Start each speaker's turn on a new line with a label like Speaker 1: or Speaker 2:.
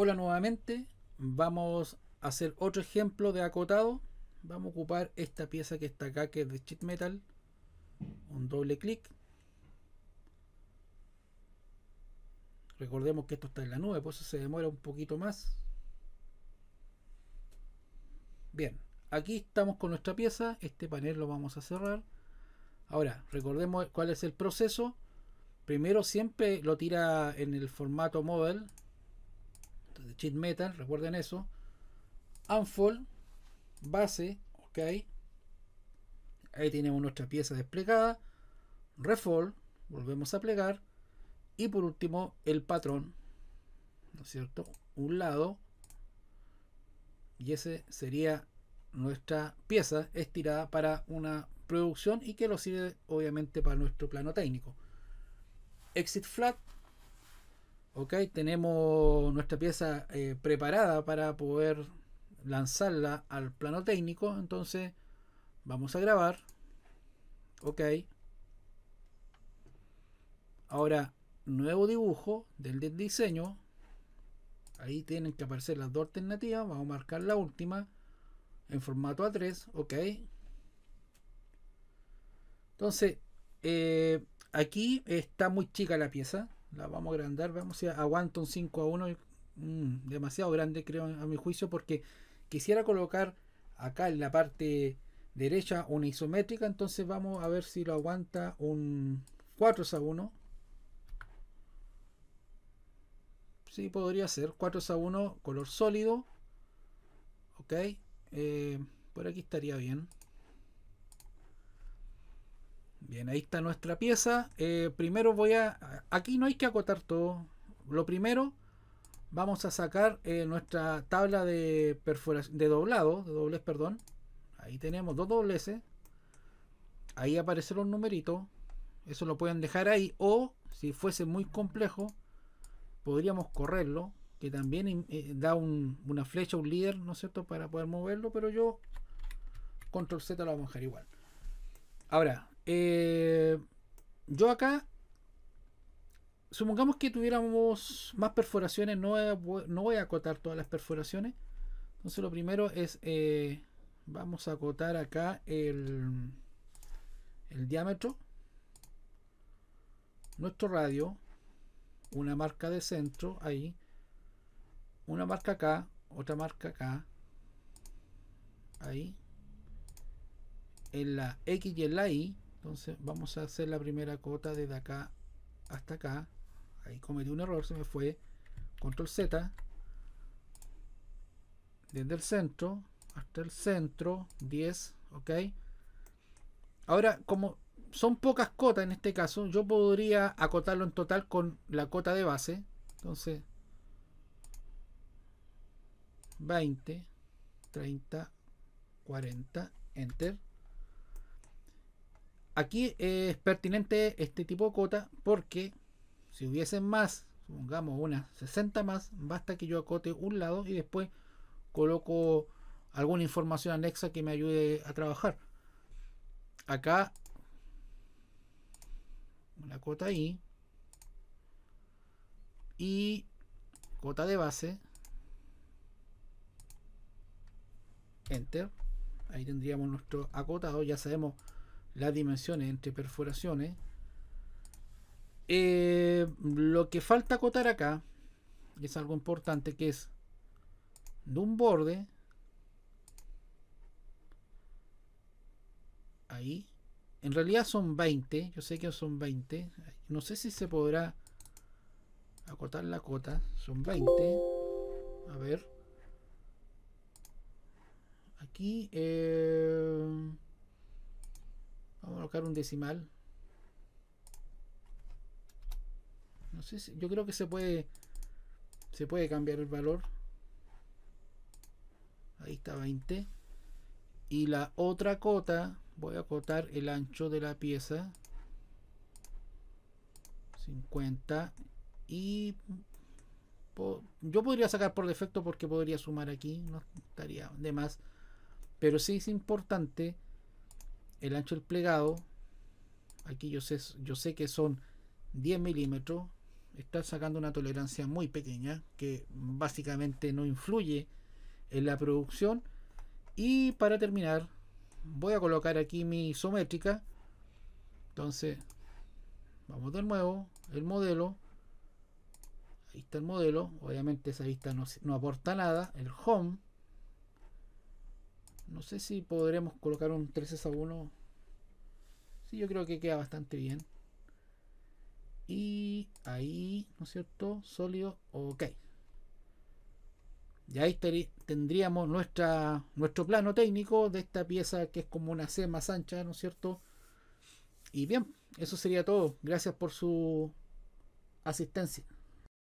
Speaker 1: Hola nuevamente, vamos a hacer otro ejemplo de acotado. Vamos a ocupar esta pieza que está acá, que es de sheet metal. Un doble clic. Recordemos que esto está en la nube, por eso se demora un poquito más. Bien, aquí estamos con nuestra pieza. Este panel lo vamos a cerrar. Ahora, recordemos cuál es el proceso. Primero siempre lo tira en el formato model, Cheat metal, recuerden eso. Unfold, base, ok. Ahí tenemos nuestra pieza desplegada. Refold, volvemos a plegar. Y por último, el patrón, ¿no es cierto? Un lado. Y ese sería nuestra pieza estirada para una producción y que lo sirve obviamente para nuestro plano técnico. Exit flat, Ok, tenemos nuestra pieza eh, preparada para poder lanzarla al plano técnico. Entonces vamos a grabar. Ok. Ahora, nuevo dibujo del, diseño. Ahí tienen que aparecer las dos alternativas. Vamos a marcar la última en formato A3. Ok. Entonces, eh, aquí está muy chica la pieza. La vamos a agrandar, vamos a aguanta un 5 a 1. Mm, demasiado grande, creo, a mi juicio, porque quisiera colocar acá en la parte derecha una isométrica. Entonces vamos a ver si lo aguanta un 4 a 1. Sí, podría ser 4 a 1, color sólido. Ok, eh, por aquí estaría bien. Bien, ahí está nuestra pieza. Eh, primero voy a... Aquí no hay que acotar todo. Lo primero, vamos a sacar eh, nuestra tabla de, perforación, de doblado, de perdón. Ahí tenemos dos dobleces. Ahí aparecen los numeritos Eso lo pueden dejar ahí. O, si fuese muy complejo, podríamos correrlo. Que también eh, da una flecha, un líder, ¿no es cierto? Para poder moverlo. Pero yo, control Z lo vamos a dejar igual. Ahora, eh, yo acá, supongamos que tuviéramos más perforaciones, no, voy a acotar todas las perforaciones. Entonces lo primero es, eh, vamos a acotar acá el, el diámetro, nuestro radio, una marca de centro ahí, una marca acá, otra marca acá, ahí, en la X y en la Y, entonces vamos a hacer la primera cota desde acá hasta acá ahí cometí un error se me fue control z desde el centro hasta el centro 10 ok ahora como son pocas cotas en este caso yo podría acotarlo en total con la cota de base entonces 20 30 40 enter Aquí es pertinente este tipo de cota porque si hubiesen más, supongamos unas 60 más, basta que yo acote un lado y después coloco alguna información anexa que me ayude a trabajar. Acá una cota ahí y cota de base enter ahí tendríamos nuestro acotado ya sabemos las dimensiones entre perforaciones. Eh, lo que falta acotar acá es algo importante que es de un borde ahí en realidad son 20 yo sé que son 20 no sé si se podrá acotar la cota son 20 a ver aquí eh, Vamos a colocar un decimal. No sé yo creo que se puede se puede cambiar el valor. Ahí está 20. Y la otra cota, voy a acotar el ancho de la pieza. 50 y yo podría sacar por defecto porque podría sumar aquí, no estaría de más. Pero sí es importante el ancho del plegado, aquí yo sé, que son 10 milímetros, está sacando una tolerancia muy pequeña que básicamente no influye en la producción. Y para terminar, voy a colocar aquí mi isométrica. Entonces, vamos de nuevo, el modelo. Ahí está el modelo. Obviamente esa vista no aporta nada. El home. No sé si podremos colocar un 13 a 1. Sí, yo creo que queda bastante bien. Y ahí, ¿no es cierto? Sólido, ok. Y ahí tendríamos nuestra, nuestro plano técnico de esta pieza que es como una C más ancha, ¿no es cierto? Y bien, eso sería todo. Gracias por su asistencia.